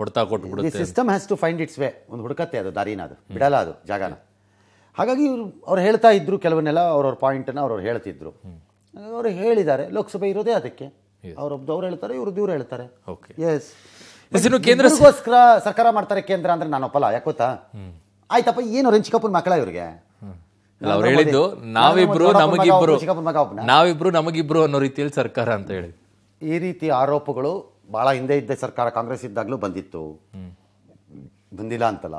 [SPEAKER 2] ಹೊಡ್ತಾ ಕೊಟ್ಟು system
[SPEAKER 1] has to find its way ಒಂದು ಹುಡುಕತ್ತೆ ಅದು ದಾರಿನ ಅದು ಬಿಡಲ್ಲ ಅದು ಜಾಗನ ಹಾಗಾಗಿ ಇವರು ಅವ್ರು ಹೇಳ್ತಾ ಇದ್ರು ಕೆಲವನ್ನೆಲ್ಲ ಅವ್ರವ್ರ ಪಾಯಿಂಟನ್ನು ಅವ್ರವ್ರು ಹೇಳ್ತಿದ್ರು ಅವರು ಹೇಳಿದ್ದಾರೆ ಲೋಕಸಭೆ ಇರೋದೇ ಅದಕ್ಕೆ ಅವ್ರೊಬ್ದು ಅವ್ರು ಹೇಳ್ತಾರೆ ಇವ್ರದ್ದು ಇವ್ರು ಹೇಳ್ತಾರೆ ಎಸ್ ಕೇಂದ್ರಕ್ಕೋಸ್ಕರ ಸರ್ಕಾರ ಮಾಡ್ತಾರೆ ಕೇಂದ್ರ ಅಂದ್ರೆ ನಾನು ಒಪ್ಪಲ್ಲ ಯಾಕೋತಾ ಆಯ್ತಪ್ಪ ಏನು ರಂಜ್ ಚಿಕ್ಕಪ್ಪನ ಮಕ್ಕಳ ಇವ್ರಿಗೆ
[SPEAKER 2] ಅವ್ರು ಹೇಳಿದ್ದು ನಾವಿಬ್ರು ನಮಗಿಬ್ರು ನಾವಿಬ್ರು ನಮಗಿಬ್ರು ಅನ್ನೋ ರೀತಿಯಲ್ಲಿ ಸರ್ಕಾರ ಅಂತ ಹೇಳಿ
[SPEAKER 1] ಈ ರೀತಿ ಆರೋಪಗಳು ಬಹಳ ಹಿಂದೆ ಇದ್ದ ಸರ್ಕಾರ ಕಾಂಗ್ರೆಸ್ ಇದ್ದಾಗಲೂ ಬಂದಿತ್ತು ಬಂದಿಲ್ಲ ಅಂತಲ್ಲ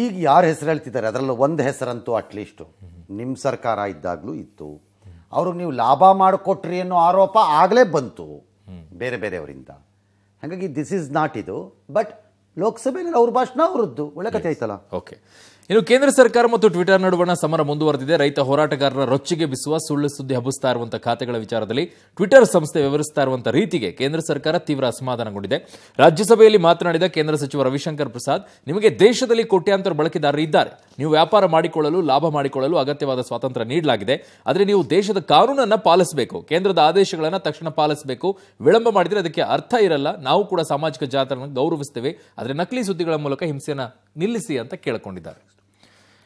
[SPEAKER 1] ಈಗ ಯಾರು ಹೆಸರು ಹೇಳ್ತಿದ್ದಾರೆ ಅದರಲ್ಲೂ ಒಂದು ಹೆಸರಂತೂ ಅಟ್ಲೀಸ್ಟ್ ನಿಮ್ಮ ಸರ್ಕಾರ ಇದ್ದಾಗಲೂ ಇತ್ತು ಅವ್ರಿಗೆ ನೀವು ಲಾಭ ಮಾಡಿಕೊಟ್ರಿ ಅನ್ನೋ ಆರೋಪ ಆಗಲೇ ಬಂತು
[SPEAKER 2] ಬೇರೆ ಬೇರೆಯವರಿಂದ ಹಾಗಾಗಿ ದಿಸ್ ಈಸ್ ನಾಟ್ ಇದು ಬಟ್ ಲೋಕಸಭೆಯಲ್ಲಿ ಅವ್ರ ಭಾಷಣ ಅವರದ್ದು ಒಳ್ಳೆ ಕಥೆ ಆಯ್ತಲ್ಲ ಓಕೆ ಇನ್ನು ಕೇಂದ್ರ ಸರ್ಕಾರ ಮತ್ತು ಟ್ವಿಟರ್ ನಡುವಣ ಸಮರ ಮುಂದುವರೆದಿದೆ ರೈತ ಹೋರಾಟಗಾರರ ರೊಚ್ಚಿಗೆ ಬಿಸುವ ಸುಳ್ಳು ಸುದ್ದಿ ಹಬ್ಬಿಸ್ತಾ ಇರುವಂತಹ ಖಾತೆಗಳ ವಿಚಾರದಲ್ಲಿ ಟ್ವಿಟರ್ ಸಂಸ್ಥೆ ವ್ಯವಹರಿಸ್ತಾ ಇರುವಂತಹ ರೀತಿಗೆ ಕೇಂದ್ರ ಸರ್ಕಾರ ತೀವ್ರ ಅಸಮಾಧಾನಗೊಂಡಿದೆ ರಾಜ್ಯಸಭೆಯಲ್ಲಿ ಮಾತನಾಡಿದ ಕೇಂದ್ರ ಸಚಿವ ರವಿಶಂಕರ್ ಪ್ರಸಾದ್ ನಿಮಗೆ ದೇಶದಲ್ಲಿ ಕೋಟ್ಯಾಂತರ ಬಳಕೆದಾರರು ಇದ್ದಾರೆ ನೀವು ವ್ಯಾಪಾರ ಮಾಡಿಕೊಳ್ಳಲು ಲಾಭ ಮಾಡಿಕೊಳ್ಳಲು ಅಗತ್ಯವಾದ ಸ್ವಾತಂತ್ರ್ಯ ನೀಡಲಾಗಿದೆ ಆದರೆ ನೀವು ದೇಶದ ಕಾನೂನನ್ನು ಪಾಲಿಸಬೇಕು ಕೇಂದ್ರದ ಆದೇಶಗಳನ್ನು ತಕ್ಷಣ ಪಾಲಿಸಬೇಕು ವಿಳಂಬ ಮಾಡಿದರೆ ಅದಕ್ಕೆ ಅರ್ಥ ಇರಲ್ಲ ನಾವು ಕೂಡ ಸಾಮಾಜಿಕ ಜಾತ್ರೆ ಗೌರವಿಸ್ತೇವೆ ಆದರೆ ನಕಲಿ ಸುದ್ದಿಗಳ ಮೂಲಕ ಹಿಂಸೆಯನ್ನು ನಿಲ್ಲಿಸಿ ಅಂತ ಕೇಳಿಕೊಂಡಿದ್ದಾರೆ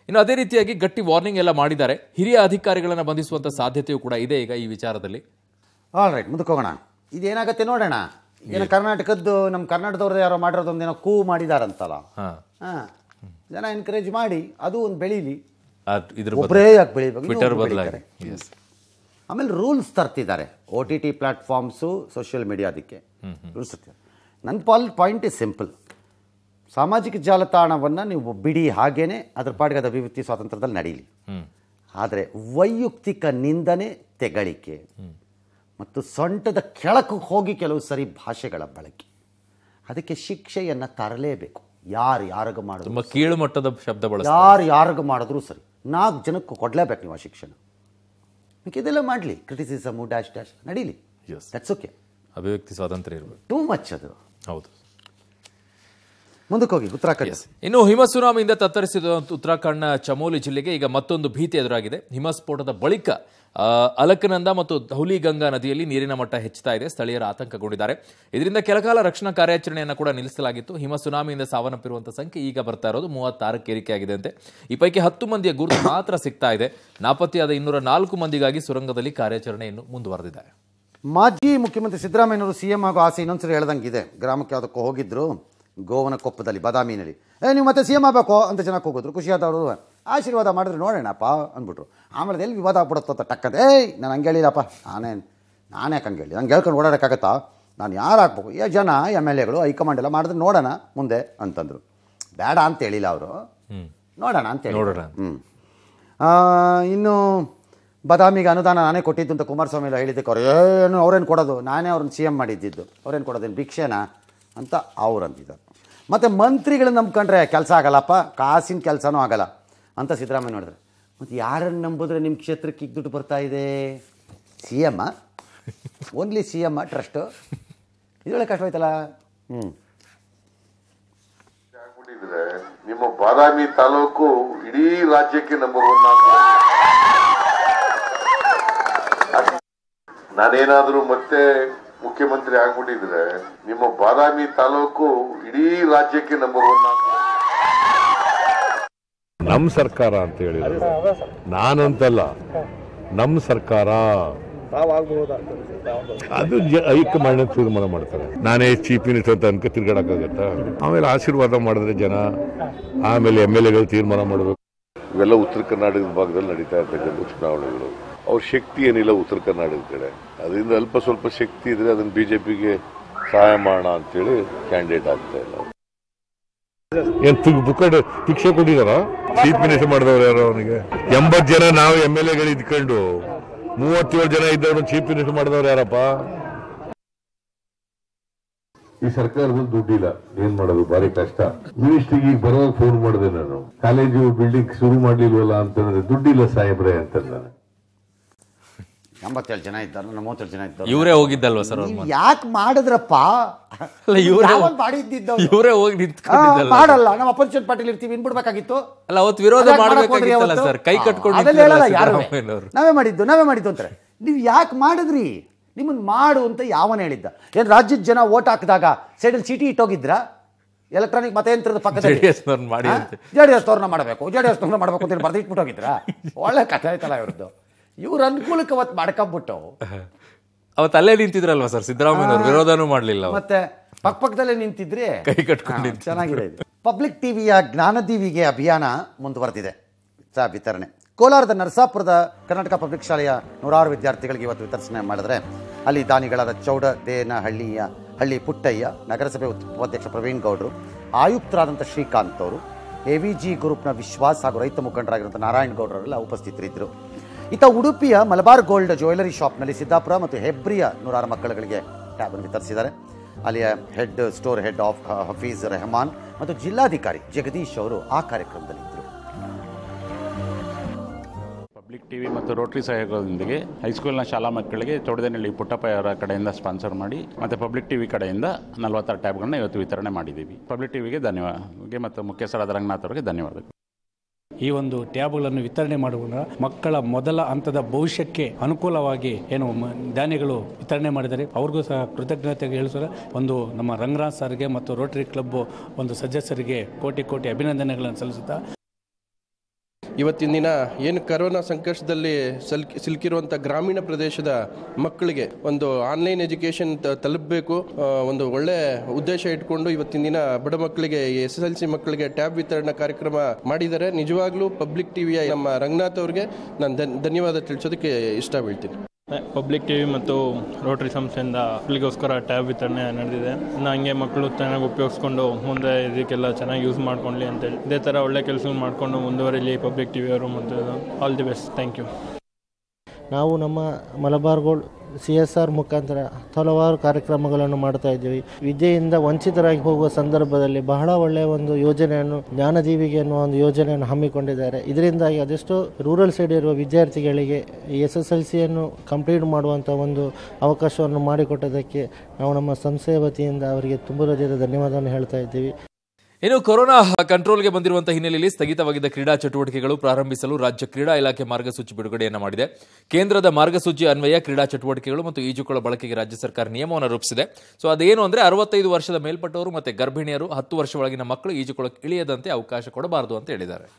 [SPEAKER 2] ಇನ್ನು ಅದೇ ರೀತಿಯಾಗಿ ಗಟ್ಟಿ ವಾರ್ನಿಂಗ್ ಎಲ್ಲ ಮಾಡಿದ್ದಾರೆ ಹಿರಿಯ ಅಧಿಕಾರಿಗಳನ್ನು ಬಂಧಿಸುವಂಥ ಸಾಧ್ಯತೆಯೂ ಕೂಡ ಇದೆ ಈಗ ಈ ವಿಚಾರದಲ್ಲಿ ಆಲ್ ರೈಟ್ ಮುಂದಕ್ಕೆ ಹೋಗೋಣ
[SPEAKER 1] ಇದೇನಾಗತ್ತೆ ನೋಡೋಣ ಏನೋ ಕರ್ನಾಟಕದ್ದು ನಮ್ಮ ಕರ್ನಾಟಕದವ್ರದ್ದು ಯಾರೋ ಮಾಡಿರೋದೊಂದೇನೋ ಕೂ ಮಾಡಿದಾರಂತಲ್ಲ ಹಾಂ ಜನ ಎನ್ಕರೇಜ್ ಮಾಡಿ ಅದು ಒಂದು ಬೆಳೀಲಿ
[SPEAKER 2] ಒಬ್ಬರೇ ಯಾಕೆ ಬೆಳಿಬೇಕು
[SPEAKER 1] ಆಮೇಲೆ ರೂಲ್ಸ್ ತರ್ತಿದ್ದಾರೆ O T T platforms social media ಅದಕ್ಕೆ ರೂಲ್ಸ್ ತರ್ತಿದ್ದಾರೆ ನನ್ನ ಪಾಲ್ ಪಾಯಿಂಟ್ ಇಸ್ ಸಿಂಪಲ್ ಸಾಮಾಜಿಕ ಜಾಲತಾಣವನ್ನು ನೀವು ಬಿಡಿ ಹಾಗೇನೆ ಅದ್ರ ಪಾಡಿಗೆ ಅದು ಅಭಿವ್ಯಕ್ತಿ ಸ್ವಾತಂತ್ರ್ಯದಲ್ಲಿ ನಡೀಲಿ ಆದರೆ ವೈಯಕ್ತಿಕ ನಿಂದನೆ ತೆಗಳಿಕೆ ಮತ್ತು ಸೊಂಟದ ಕೆಳಕ್ಕೆ ಹೋಗಿ ಕೆಲವು ಸರಿ ಭಾಷೆಗಳ ಬಳಕೆ ಅದಕ್ಕೆ ಶಿಕ್ಷೆಯನ್ನು ತರಲೇಬೇಕು ಯಾರು ಯಾರಿಗೂ ಮಾಡಿದ್ರು ಕೀಳುಮಟ್ಟದ ಮಟ್ಟದ ಶಬ್ದ ಯಾರು ಯಾರಿಗೂ ಮಾಡಿದ್ರು ಸರಿ ನಾಲ್ಕು ಜನಕ್ಕೆ ಕೊಡಲೇಬೇಕು ನೀವು ಆ ಶಿಕ್ಷಣ ಇದೆಲ್ಲ ಮಾಡಲಿ ಕ್ರಿಟಿಸಿಸಮು ಡ್ಯಾಶ್ ಡ್ಯಾಶ್ ನಡೀಲಿ ದಟ್ಸ್ ಓಕೆ
[SPEAKER 2] ಅಭಿವ್ಯಕ್ತಿ ಸ್ವಾತಂತ್ರ್ಯ ಇರಬೇಕು ಟೂ ಮಚ್ ಅದು ಹೌದು
[SPEAKER 1] ಮುಂದಕ್ಕೆ ಹೋಗಿ ಉತ್ತರಾಖಂಡ್
[SPEAKER 2] ಇನ್ನು ಸುನಾಮಿಯಿಂದ ತತ್ತರಿಸಿದ ಉತ್ತರಾಖಂಡ್ನ ಚಮೋಲಿ ಜಿಲ್ಲೆಗೆ ಈಗ ಮತ್ತೊಂದು ಭೀತಿ ಎದುರಾಗಿದೆ ಹಿಮಸ್ಫೋಟದ ಬಳಿಕ ಅಲಕನಂದ ಮತ್ತು ಗಂಗಾ ನದಿಯಲ್ಲಿ ನೀರಿನ ಮಟ್ಟ ಹೆಚ್ಚುತ್ತಾ ಇದೆ ಸ್ಥಳೀಯರ ಆತಂಕಗೊಂಡಿದ್ದಾರೆ ಇದರಿಂದ ಕೆಲಕಾಲ ರಕ್ಷಣಾ ಕಾರ್ಯಾಚರಣೆಯನ್ನು ಕೂಡ ನಿಲ್ಲಿಸಲಾಗಿತ್ತು ಹಿಮ ಸುನಾಮಿಯಿಂದ ಸಾವನ್ನಪ್ಪಿರುವಂತಹ ಸಂಖ್ಯೆ ಈಗ ಬರ್ತಾ ಇರೋದು ಮೂವತ್ತಾರಕ್ಕೆ ಅಂತೆ ಈ ಪೈಕಿ ಹತ್ತು ಮಂದಿಯ ಗುರುತು ಮಾತ್ರ ಸಿಗ್ತಾ ಇದೆ ನಾಪತ್ತೆಯಾದ ಇನ್ನೂರ ನಾಲ್ಕು ಮಂದಿಗಾಗಿ ಸುರಂಗದಲ್ಲಿ ಕಾರ್ಯಾಚರಣೆಯನ್ನು ಮುಂದುವರೆದಿದೆ
[SPEAKER 1] ಮಾಜಿ ಮುಖ್ಯಮಂತ್ರಿ ಸಿದ್ದರಾಮಯ್ಯನವರು ಸಿಎಂ ಹಾಗೂ ಆಸೆ ಇನ್ನೊಂದ್ಸರಿ ಹೇಳ್ದಂಗಿದೆ ಗ್ರಾಮಕ್ಕೆ ಯಾವುದಕ್ಕೂ ಹೋಗಿದ್ರು ಗೋವನ ಕೊಪ್ಪದಲ್ಲಿ ಬದಾಮಿನಲ್ಲಿ ಏ ನೀವು ಮತ್ತೆ ಸಿ ಎಮ್ ಆಗಬೇಕು ಅಂತ ಜನಕ್ಕೆ ಹೋಗಿದ್ರು ಖುಷಿಯಾದವರು ಆಶೀರ್ವಾದ ಮಾಡಿದ್ರೆ ನೋಡೋಣಪ್ಪ ಅಂದ್ಬಿಟ್ರು ಆಮೇಲೆ ಎಲ್ಲಿ ವಿವಾದ ಆಗ್ಬಿಡುತ್ತೆ ಅಂತ ಏಯ್ ನಾನು ಹಂಗೆ ಹೇಳಿಲ್ಲಪ್ಪ ನಾನೇ ನಾನು ಯಾಕೆ ಹಂಗೆ ಹೇಳಿ ಹಂಗೆ ಹೇಳ್ಕೊಂಡು ಓಡಾಡೋಕ್ಕಾಗತ್ತಾ ನಾನು ಯಾರು ಹಾಕ್ಬೇಕು ಏ ಜನ ಎಮ್ ಎಲ್ ಎಗಳು ಹೈಕಮಾಂಡ್ ಎಲ್ಲ ಮಾಡಿದ್ರೆ ನೋಡೋಣ ಮುಂದೆ ಅಂತಂದರು ಬೇಡ ಅಂತ ಹೇಳಿಲ್ಲ ಅವರು ನೋಡೋಣ ಅಂತ ಹೇಳಿ ನೋಡೋಣ ಹ್ಞೂ ಇನ್ನು ಬದಾಮಿಗೆ ಅನುದಾನ ನಾನೇ ಕೊಟ್ಟಿದ್ದು ಅಂತ ಕುಮಾರಸ್ವಾಮಿ ಎಲ್ಲ ಹೇಳಿದ್ದಕ್ಕೆ ಅವ್ರು ಏನು ಅವ್ರೇನು ಕೊಡೋದು ನಾನೇ ಅವ್ರನ್ನ ಸಿ ಎಮ್ ಮಾಡಿದ್ದಿದ್ದು ಅವ್ರೇನು ಕೊಡೋದೇನು ಭಿಕ್ಷೆನಾ ಅಂತ ಅವ್ರು ಅಂತಿದ್ದಾರೆ ಮತ್ತು ಮಂತ್ರಿಗಳನ್ನ ನಂಬ್ಕೊಂಡ್ರೆ ಕೆಲಸ ಆಗಲ್ಲಪ್ಪ ಕಾಸಿನ ಕೆಲಸನೂ ಆಗಲ್ಲ ಅಂತ ಸಿದ್ದರಾಮಯ್ಯ ನೋಡಿದ್ರೆ ಮತ್ತು ಯಾರನ್ನು ನಂಬಿದ್ರೆ ನಿಮ್ಮ ಕ್ಷೇತ್ರಕ್ಕೆ ಈಗ ದುಡ್ಡು ಬರ್ತಾ ಇದೆ C M only C M trust ಇದೊಳ್ಳೆ ಕಷ್ಟವಾಯ್ತಲ್ಲ ಹ್ಞೂ
[SPEAKER 2] ನಿಮ್ಮ ಬಾದಾಮಿ ತಾಲೂಕು ಇಡೀ ರಾಜ್ಯಕ್ಕೆ ನಂಬರ್ ಒನ್ ನಾನೇನಾದರೂ ಮತ್ತೆ ಮುಖ್ಯಮಂತ್ರಿ ಆಗ್ಬಿಟ್ಟಿದ್ರೆ ನಿಮ್ಮ ಬಾದಾಮಿ ತಾಲೂಕು ಇಡೀ ರಾಜ್ಯಕ್ಕೆ ನಂಬರ್ ಒನ್ ನಮ್ಮ ಸರ್ಕಾರ ಅಂತ ಹೇಳಿದ್ರು ನಾನಂತಲ್ಲ ನಮ್ಮ ಸರ್ಕಾರ
[SPEAKER 1] ಅದು ಹೈಕಮಾಂಡ್ ತೀರ್ಮಾನ
[SPEAKER 2] ಮಾಡ್ತಾರೆ ನಾನೇ ಚೀಫ್ ಮಿನಿಸ್ಟರ್ ಅಂತ ಅನ್ಕ ಆಗತ್ತ ಆಮೇಲೆ ಆಶೀರ್ವಾದ ಮಾಡಿದ್ರೆ ಜನ ಆಮೇಲೆ ಎಮ್ ಎಲ್ ಎಗಳು ತೀರ್ಮಾನ ಮಾಡಬೇಕು ಇವೆಲ್ಲ ಉತ್ತರ ಕರ್ನಾಟಕದ ಭಾಗದಲ್ಲಿ ನಡೀತಾ ಇರ್ತಕ್ಕಂಥ ಚುನಾವಣೆಗಳು ಅವ್ರ ಶಕ್ತಿ ಏನಿಲ್ಲ ಉತ್ತರ ಕರ್ನಾಟಕದ ಕಡೆ ಅದರಿಂದ ಅಲ್ಪ ಸ್ವಲ್ಪ ಶಕ್ತಿ ಇದ್ರೆ ಅದನ್ನ ಬಿಜೆಪಿಗೆ ಸಹಾಯ ಮಾಡೋಣ ಅಂತೇಳಿ ಕ್ಯಾಂಡಿಡೇಟ್ ಆಗ್ತಾ ಇಲ್ಲ ಕೊಟ್ಟಿದಾರ ಚೀಫ್ ಮಿನಿಸ್ಟರ್ ಮಾಡಿದವ್ರು ಯಾರು ಅವನಿಗೆ ಎಂಬತ್ ಜನ ನಾವು ಎಮ್ ಎಲ್ ಎಗಳು ಇದ್ಕೊಂಡು ಮೂವತ್ತೇಳು ಜನ ಇದ್ದವ್ರು ಚೀಫ್ ಮಿನಿಸ್ಟರ್ ಮಾಡಿದವ್ರು ಯಾರಪ್ಪ ಈ ಸರ್ಕಾರದಲ್ಲಿ ದುಡ್ಡಿಲ್ಲ ಏನ್ ಮಾಡೋದು ಬಾರಿ ಕಷ್ಟ ಮಿನಿಸ್ಟ್ರಿ ಈಗ ಬರೋ ಫೋನ್ ಮಾಡಿದೆ ನಾನು ಕಾಲೇಜು ಬಿಲ್ಡಿಂಗ್ ಶುರು ಮಾಡ್ಲಿಲ್ವಲ್ಲ ಅಂತಂದ್ರೆ ದುಡ್ಡಿಲ್ಲ ಸಾಹೇಬ್ರೆ ಅಂತ ನಾನು
[SPEAKER 1] ಎಂಬತ್ತೇಳು ಜನ ಇದ್ದಾರೆ ಮೂವತ್ತೇಳು ಜನ ಇದ್ದಾರೆ ಇವರೇ ಹೋಗಿದ್ದಲ್ವ ಸರ್ ಯಾಕೆ ಮಾಡಿದ್ರಪ್ಪ ಇವರೇ ಮಾಡಿದ್ದಿದ್ದ
[SPEAKER 2] ಇವರೇ ಹೋಗಿ ಮಾಡಲ್ಲ
[SPEAKER 1] ನಾವು ಅಪರ್ಚುನ್ ಪಾರ್ಟಿಲಿ ಇರ್ತೀವಿ ಇನ್ಬಿಡ್ಬೇಕಾಗಿತ್ತು
[SPEAKER 2] ಅಲ್ಲ ಅವತ್ತು ವಿರೋಧ ಮಾಡಬೇಕಾಗಿತ್ತಲ್ಲ ಸರ್ ಕೈ ಕಟ್ಕೊಂಡು ಯಾರು
[SPEAKER 1] ನಾವೇ ಮಾಡಿದ್ದು ನಾವೇ ಮಾಡಿದ್ದು ಅಂತಾರೆ ನೀವು ಯಾಕೆ ಮಾಡಿದ್ರಿ ನಿಮ್ಮನ್ನು ಮಾಡು ಅಂತ ಯಾವನ ಹೇಳಿದ್ದ ಏನು ರಾಜ್ಯದ ಜನ ಓಟ್ ಹಾಕಿದಾಗ ಸೈಡಲ್ಲಿ ಸಿಟಿ ಇಟ್ಟೋಗಿದ್ರ ಎಲೆಕ್ಟ್ರಾನಿಕ್ ಮತಯಂತ್ರದ ಪಕ್ಕದಲ್ಲಿ ಜೆಡಿಎಸ್ ತೋರಣ ಮಾಡಬೇಕು ಜೆಡಿಎಸ್ ತೋರಣ ಮಾಡಬೇಕು ಅಂತ ಬರ್ದಿಟ್ಬಿಟ್ಟು ಹೋಗಿದ್ರಾ ಒಳ್ಳೆ ಕಥೆ ಆಯ್ತಲ್ಲ ಇವ್ರದ್ದು ಇವ್ರ ಅನುಕೂಲಕ್ಕೆ ಅವತ್ತು ಮಾಡ್ಕೊಂಬಿಟ್ಟು
[SPEAKER 2] ಅವತ್ತು ಅಲ್ಲೇ ನಿಂತಿದ್ರಲ್ವಾ ಸರ್ ಸಿದ್ದರಾಮಯ್ಯ ವಿರೋಧನೂ ಮಾಡಲಿಲ್ಲ
[SPEAKER 1] ಮತ್ತೆ ಪಕ್ಕ ಪಕ್ಕದಲ್ಲೇ ನಿಂತಿದ್ರೆ ಕೈ
[SPEAKER 2] ಕಟ್ಕೊಂಡು ಚೆನ್ನಾಗಿದೆ
[SPEAKER 1] ಪಬ್ಲಿಕ್ ಟಿವಿಯ ಜ್ಞಾನದೀವಿಗೆ ಅಭಿಯಾನ ಮುಂದುವರೆದಿದೆ ಚಾ ವಿತರಣೆ ಕೋಲಾರದ ನರಸಾಪುರದ ಕರ್ನಾಟಕ ಪಬ್ಲಿಕ್ ಶಾಲೆಯ ನೂರಾರು ವಿದ್ಯಾರ್ಥಿಗಳಿಗೆ ಇವತ್ತು ವಿತರಣೆ ಮಾಡಿದ್ರೆ ಅಲ್ಲಿ ದಾನಿಗಳಾದ ಚೌಡ ದೇನಹಳ್ಳಿಯ ಹಳ್ಳಿ ಪುಟ್ಟಯ್ಯ ನಗರಸಭೆ ಉಪಾಧ್ಯಕ್ಷ ಪ್ರವೀಣ್ ಗೌಡರು ಆಯುಕ್ತರಾದಂಥ ಶ್ರೀಕಾಂತ್ ಅವರು ಎ ವಿ ಜಿ ಗ್ರೂಪ್ನ ವಿಶ್ವಾಸ್ ಹಾಗೂ ರೈತ ಮುಖಂಡರಾಗಿರುವಂಥ ನಾರಾಯಣಗೌಡರರೆಲ್ಲ ಉಪಸ್ಥಿತರಿದ್ದರು ಇತ್ತ ಉಡುಪಿಯ ಮಲಬಾರ್ ಗೋಲ್ಡ್ ಜ್ಯುವೆಲರಿ ಶಾಪ್ನಲ್ಲಿ ಸಿದ್ದಾಪುರ ಮತ್ತು ಹೆಬ್ರಿಯ ನೂರಾರು ಮಕ್ಕಳುಗಳಿಗೆ ಟ್ಯಾಬನ್ನು ವಿತರಿಸಿದ್ದಾರೆ ಅಲ್ಲಿಯ head store head of Hafeez Rehman ಮತ್ತು ಜಿಲ್ಲಾಧಿಕಾರಿ ಜಗದೀಶ್ ಅವರು ಆ ಕಾರ್ಯಕ್ರಮದಲ್ಲಿ ಪಬ್ಲಿಕ್ ಟಿವಿ ಮತ್ತು ರೋಟರಿ
[SPEAKER 2] ಸಹಯೋಗದೊಂದಿಗೆ ಹೈಸ್ಕೂಲ್ನ ಶಾಲಾ ಮಕ್ಕಳಿಗೆ ಪುಟ್ಟಪ್ಪ ಪುಟ್ಟಪ್ಪಯವರ ಕಡೆಯಿಂದ ಸ್ಪಾನ್ಸರ್ ಮಾಡಿ ಮತ್ತು ಪಬ್ಲಿಕ್ ಟಿವಿ ಕಡೆಯಿಂದ ನಲವತ್ತಾರು ಟ್ಯಾಬ್ಗಳನ್ನ ಇವತ್ತು ವಿತರಣೆ ಮಾಡಿದ್ದೀವಿ ಪಬ್ಲಿಕ್ ವಿಗೆ ಧನ್ಯವಾದ ಮತ್ತು ಮುಖ್ಯಸ್ಥರಾದ ರಂಗನಾಥ್ ಅವರಿಗೆ ಧನ್ಯವಾದಗಳು ಈ ಒಂದು ಟ್ಯಾಬ್ಗಳನ್ನು ವಿತರಣೆ ಮಾಡುವ ಮಕ್ಕಳ ಮೊದಲ ಹಂತದ ಭವಿಷ್ಯಕ್ಕೆ ಅನುಕೂಲವಾಗಿ ಏನು ಧಾನ್ಯಗಳು ವಿತರಣೆ ಮಾಡಿದರೆ ಅವ್ರಿಗೂ ಸಹ ಕೃತಜ್ಞತೆ ಹೇಳಿಸಲು ಒಂದು ನಮ್ಮ ರಂಗರಾಜ್ ಸರ್ಗೆ ಮತ್ತು ರೋಟರಿ ಕ್ಲಬ್ ಒಂದು ಸದಸ್ಯರಿಗೆ ಕೋಟಿ ಕೋಟಿ ಅಭಿನಂದನೆಗಳನ್ನು ಸಲ್ಲಿಸುತ್ತಾ ಇವತ್ತಿನ ದಿನ ಏನು ಕರೋನಾ ಸಂಕಷ್ಟದಲ್ಲಿ ಸಲ್ಕಿ ಸಿಲುಕಿರುವಂಥ ಗ್ರಾಮೀಣ ಪ್ರದೇಶದ ಮಕ್ಕಳಿಗೆ ಒಂದು ಆನ್ಲೈನ್ ಎಜುಕೇಷನ್ ತಲುಪಬೇಕು ಒಂದು ಒಳ್ಳೆ ಉದ್ದೇಶ ಇಟ್ಕೊಂಡು ಇವತ್ತಿನ ದಿನ ಬಡ ಮಕ್ಕಳಿಗೆ ಎಸ್ ಎಸ್ ಎಲ್ ಸಿ ಮಕ್ಕಳಿಗೆ ಟ್ಯಾಬ್ ವಿತರಣಾ ಕಾರ್ಯಕ್ರಮ ಮಾಡಿದ್ದಾರೆ ನಿಜವಾಗ್ಲೂ ಪಬ್ಲಿಕ್ ಟಿವಿಯ ನಮ್ಮ ರಂಗನಾಥ್ ಅವ್ರಿಗೆ ನಾನು ಧನ್ಯವಾದ ತಿಳಿಸೋದಕ್ಕೆ ಇಷ್ಟ ಬೀಳ್ತೀನಿ ಪಬ್ಲಿಕ್ ಟಿವಿ ಮತ್ತು ರೋಟರಿ ಸಂಸ್ಥೆಯಿಂದ ಮಕ್ಕಳಿಗೋಸ್ಕರ ಟ್ಯಾಬ್ ವಿತರಣೆ ನಡೆದಿದೆ ಇನ್ನು ಹಂಗೆ ಮಕ್ಕಳು ಚೆನ್ನಾಗಿ ಉಪಯೋಗಿಸ್ಕೊಂಡು ಮುಂದೆ ಇದಕ್ಕೆಲ್ಲ ಚೆನ್ನಾಗಿ ಯೂಸ್ ಮಾಡ್ಕೊಳ್ಳಿ ಅಂತೇಳಿ ಇದೇ ಥರ ಒಳ್ಳೆ ಕೆಲಸ ಮಾಡಿಕೊಂಡು ಮುಂದುವರಿಲಿ ಪಬ್ಲಿಕ್ ಟಿವಿಯವರು ಮತ್ತು all the best thank you
[SPEAKER 1] ನಾವು ನಮ್ಮ ಮಲಬಾರ್ ಸಿ ಎಸ್ ಆರ್ ಮುಖಾಂತರ ಹಲವಾರು ಕಾರ್ಯಕ್ರಮಗಳನ್ನು ಮಾಡ್ತಾ ಇದ್ದೀವಿ ವಿದ್ಯೆಯಿಂದ ವಂಚಿತರಾಗಿ ಹೋಗುವ ಸಂದರ್ಭದಲ್ಲಿ ಬಹಳ ಒಳ್ಳೆಯ ಒಂದು ಯೋಜನೆಯನ್ನು ಜ್ಞಾನಜೀವಿಗೆ ಎನ್ನುವ ಒಂದು ಯೋಜನೆಯನ್ನು ಹಮ್ಮಿಕೊಂಡಿದ್ದಾರೆ ಇದರಿಂದಾಗಿ ಅದೆಷ್ಟೋ ರೂರಲ್ ಸೈಡ್ ಇರುವ ವಿದ್ಯಾರ್ಥಿಗಳಿಗೆ ಎಸ್ ಎಸ್ ಎಲ್ ಸಿಯನ್ನು ಕಂಪ್ಲೀಟ್ ಮಾಡುವಂಥ ಒಂದು ಅವಕಾಶವನ್ನು ಮಾಡಿಕೊಟ್ಟದಕ್ಕೆ ನಾವು ನಮ್ಮ ಸಂಸ್ಥೆಯ ವತಿಯಿಂದ ಅವರಿಗೆ ತುಂಬ ಹೃದಯದ ಧನ್ಯವಾದವನ್ನು ಹೇಳ್ತಾ ಇದ್ದೀವಿ
[SPEAKER 2] ಇನ್ನು ಕೊರೋನಾ ಕಂಟ್ರೋಲ್ಗೆ ಬಂದಿರುವಂತಹ ಹಿನ್ನೆಲೆಯಲ್ಲಿ ಸ್ಥಗಿತವಾಗಿದ್ದ ಕ್ರೀಡಾ ಚಟುವಟಿಕೆಗಳು ಪ್ರಾರಂಭಿಸಲು ರಾಜ್ಯ ಕ್ರೀಡಾ ಇಲಾಖೆ ಮಾರ್ಗಸೂಚಿ ಬಿಡುಗಡೆಯನ್ನು ಮಾಡಿದೆ ಕೇಂದ್ರದ ಮಾರ್ಗಸೂಚಿ ಅನ್ವಯ ಕ್ರೀಡಾ ಚಟುವಟಿಕೆಗಳು ಮತ್ತು ಈಜುಕೊಳ ಬಳಕೆಗೆ ರಾಜ್ಯ ಸರ್ಕಾರ ನಿಯಮವನ್ನು ರೂಪಿಸಿದೆ ಸೊ ಅದೇನು ಅಂದ್ರೆ ಅರವತ್ತೈದು ವರ್ಷದ ಮೇಲ್ಪಟ್ಟವರು ಮತ್ತೆ ಗರ್ಭಿಣಿಯರು ಹತ್ತು ವರ್ಷ ಒಳಗಿನ ಮಕ್ಕಳು ಈಜುಕೊಳಕ್ಕೆ ಇಳಿಯದಂತೆ ಅವಕಾಶ ಕೊಡಬಾರದು ಅಂತ ಹೇಳಿದ್ದಾರೆ